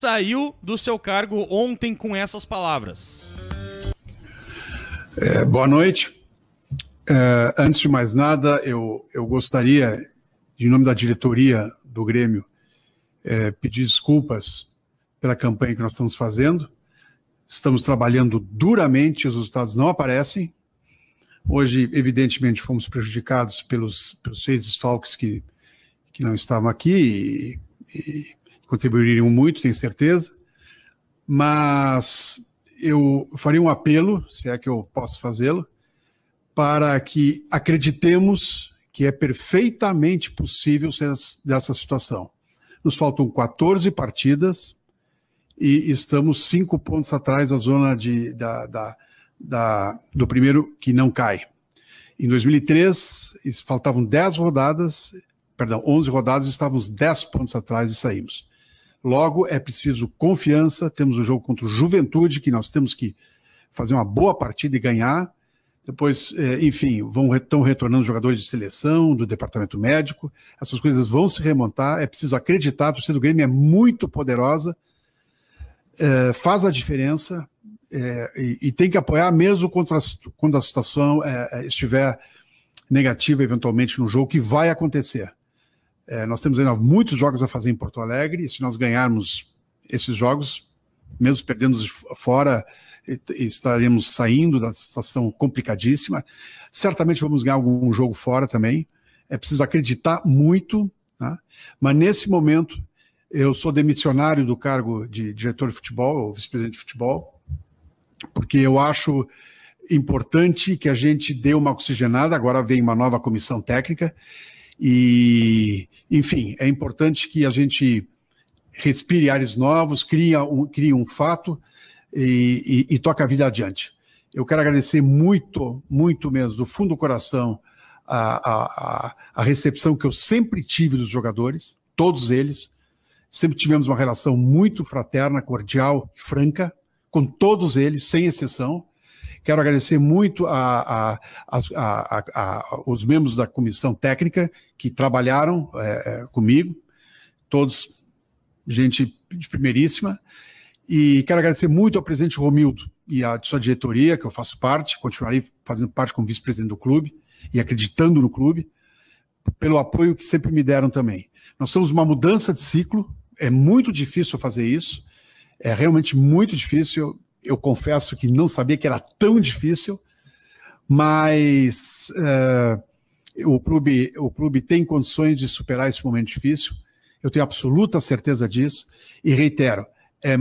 Saiu do seu cargo ontem com essas palavras. É, boa noite. É, antes de mais nada, eu, eu gostaria, em nome da diretoria do Grêmio, é, pedir desculpas pela campanha que nós estamos fazendo. Estamos trabalhando duramente, os resultados não aparecem, Hoje, evidentemente, fomos prejudicados pelos, pelos seis desfalques que, que não estavam aqui e, e contribuiriam muito, tenho certeza. Mas eu faria um apelo, se é que eu posso fazê-lo, para que acreditemos que é perfeitamente possível ser dessa situação. Nos faltam 14 partidas e estamos cinco pontos atrás da zona de, da, da da, do primeiro que não cai. Em 2003, faltavam 10 rodadas, perdão, 11 rodadas, estávamos 10 pontos atrás e saímos. Logo, é preciso confiança. Temos o um jogo contra o Juventude, que nós temos que fazer uma boa partida e ganhar. Depois, é, enfim, vão estão retornando jogadores de seleção, do departamento médico. Essas coisas vão se remontar. É preciso acreditar. A torcida do Grêmio é muito poderosa. É, faz a diferença é, e, e, tem que apoiar mesmo contra a, quando a situação é, é, estiver negativa eventualmente no jogo, que vai acontecer. É, nós temos ainda muitos jogos a fazer em Porto Alegre, e se nós ganharmos esses jogos, mesmo perdendo fora, estaremos saindo da situação complicadíssima. Certamente vamos ganhar algum jogo fora também. É preciso acreditar muito, né? mas nesse momento eu sou demissionário do cargo de diretor de futebol, ou vice-presidente de futebol, porque eu acho importante que a gente dê uma oxigenada. Agora vem uma nova comissão técnica. E, enfim, é importante que a gente respire ares novos, crie um, crie um fato e, e, e toque a vida adiante. Eu quero agradecer muito, muito mesmo, do fundo do coração, a, a, a recepção que eu sempre tive dos jogadores, todos eles. Sempre tivemos uma relação muito fraterna, cordial, franca com todos eles, sem exceção. Quero agradecer muito a, a, a, a os membros da comissão técnica que trabalharam é, é, comigo, todos gente de primeiríssima. E quero agradecer muito ao presidente Romildo e à sua diretoria, que eu faço parte, continuarei fazendo parte como vice-presidente do clube e acreditando no clube, pelo apoio que sempre me deram também. Nós temos uma mudança de ciclo, é muito difícil fazer isso. É realmente muito difícil. Eu confesso que não sabia que era tão difícil, mas eh, o, clube, o clube tem condições de superar esse momento difícil. Eu tenho absoluta certeza disso. E reitero, é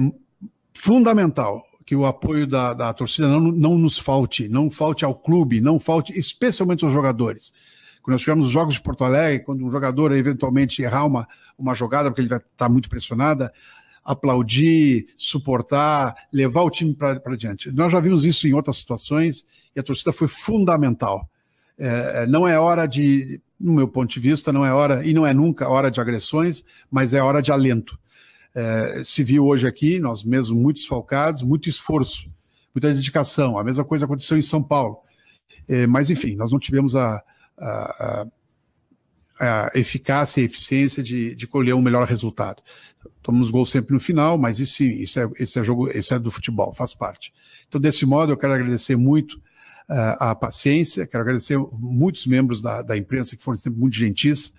fundamental que o apoio da, da torcida não, não nos falte, não falte ao clube, não falte especialmente aos jogadores. Quando nós tivemos os jogos de Porto Alegre, quando um jogador eventualmente errar uma, uma jogada porque ele vai estar muito pressionada, aplaudir, suportar, levar o time para diante. Nós já vimos isso em outras situações e a torcida foi fundamental. É, é, não é hora de, no meu ponto de vista, não é hora, e não é nunca hora de agressões, mas é hora de alento. É, se viu hoje aqui, nós mesmos muito desfalcados, muito esforço, muita dedicação. A mesma coisa aconteceu em São Paulo. É, mas, enfim, nós não tivemos a, a, a a eficácia e eficiência de, de colher um melhor resultado. Tomamos gol sempre no final, mas isso, isso, é, é, jogo, isso é do futebol, faz parte. Então, desse modo, eu quero agradecer muito uh, a paciência, quero agradecer muitos membros da, da imprensa que foram sempre muito gentis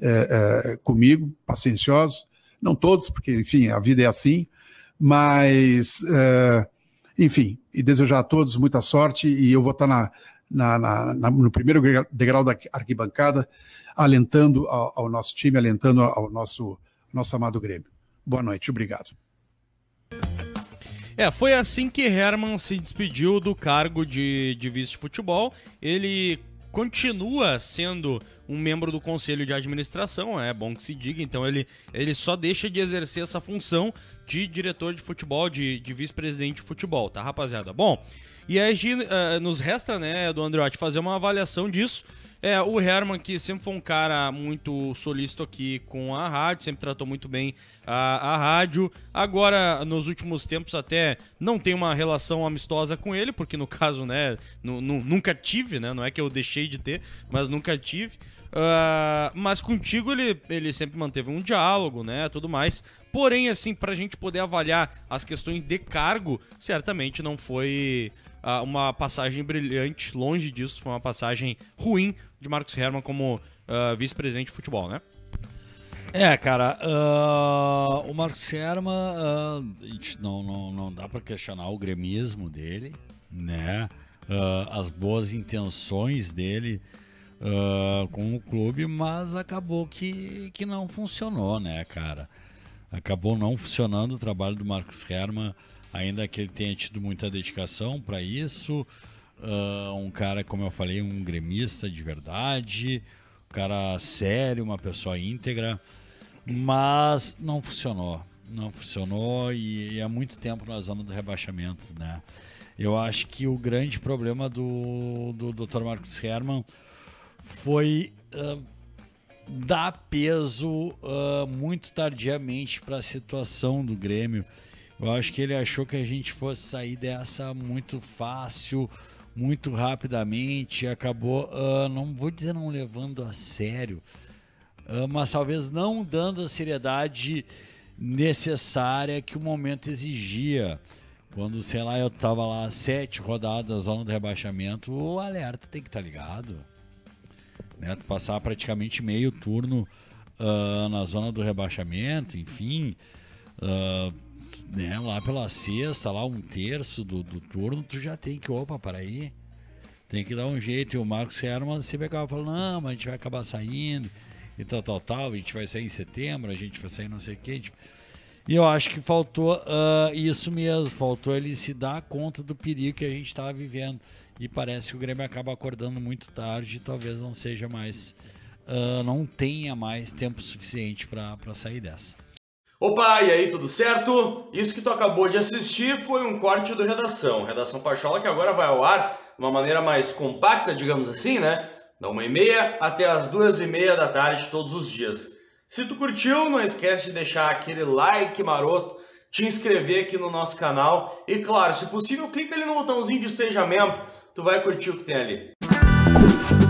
uh, uh, comigo, pacienciosos, não todos, porque, enfim, a vida é assim, mas, eh, enfim, e desejar a todos muita sorte e eu vou estar na na, na, na, no primeiro degrau da arquibancada, alentando ao, ao nosso time, alentando ao nosso, nosso amado Grêmio. Boa noite, obrigado. É, foi assim que Herman se despediu do cargo de, de vice de futebol. Ele continua sendo um membro do conselho de administração, é bom que se diga, então ele, ele só deixa de exercer essa função de diretor de futebol, de, de vice-presidente de futebol, tá, rapaziada? Bom, e aí uh, nos resta, né, do Andriotti, fazer uma avaliação disso é, o Herman, que sempre foi um cara muito solícito aqui com a rádio, sempre tratou muito bem a, a rádio. Agora, nos últimos tempos, até não tem uma relação amistosa com ele, porque no caso, né, nunca tive, né? Não é que eu deixei de ter, mas nunca tive. Uh, mas contigo ele, ele sempre manteve um diálogo, né? Tudo mais. Porém, assim, pra gente poder avaliar as questões de cargo, certamente não foi uh, uma passagem brilhante, longe disso, foi uma passagem ruim de Marcos Herman como uh, vice-presidente de futebol, né? É, cara, uh, o Marcos Herman, não, não, não dá para questionar o gremismo dele, né? as boas intenções dele com o clube, mas acabou que, que não funcionou, né, cara? Acabou não funcionando o trabalho do Marcos Herman ainda que ele tenha tido muita dedicação para isso. Uh, um cara, como eu falei, um gremista de verdade, um cara sério, uma pessoa íntegra, mas não funcionou. Não funcionou e, e há muito tempo na zona do rebaixamento, né? Eu acho que o grande problema do, do Dr. Marcos Herman foi uh, dar peso uh, muito tardiamente para a situação do Grêmio eu acho que ele achou que a gente fosse sair dessa muito fácil, muito rapidamente. Acabou, uh, não vou dizer não levando a sério, uh, mas talvez não dando a seriedade necessária que o momento exigia. Quando, sei lá, eu tava lá sete rodadas na zona do rebaixamento, o alerta tem que estar tá ligado. Né? Tu passar praticamente meio turno uh, na zona do rebaixamento, enfim. Uh, né, lá pela sexta, lá um terço do, do turno, tu já tem que, opa, para aí. Tem que dar um jeito. E o Marcos Herman sempre acaba falando, não, mas a gente vai acabar saindo e tal, tal, tal. A gente vai sair em setembro, a gente vai sair não sei o quê. E eu acho que faltou uh, isso mesmo, faltou ele se dar conta do perigo que a gente estava tá vivendo. E parece que o Grêmio acaba acordando muito tarde e talvez não seja mais. Uh, não tenha mais tempo suficiente para sair dessa. Opa, e aí, tudo certo? Isso que tu acabou de assistir foi um corte do Redação. Redação Pachola que agora vai ao ar de uma maneira mais compacta, digamos assim, né? Da uma e meia até as duas e meia da tarde todos os dias. Se tu curtiu, não esquece de deixar aquele like maroto, te inscrever aqui no nosso canal e, claro, se possível, clica ali no botãozinho de seja membro, tu vai curtir o que tem ali.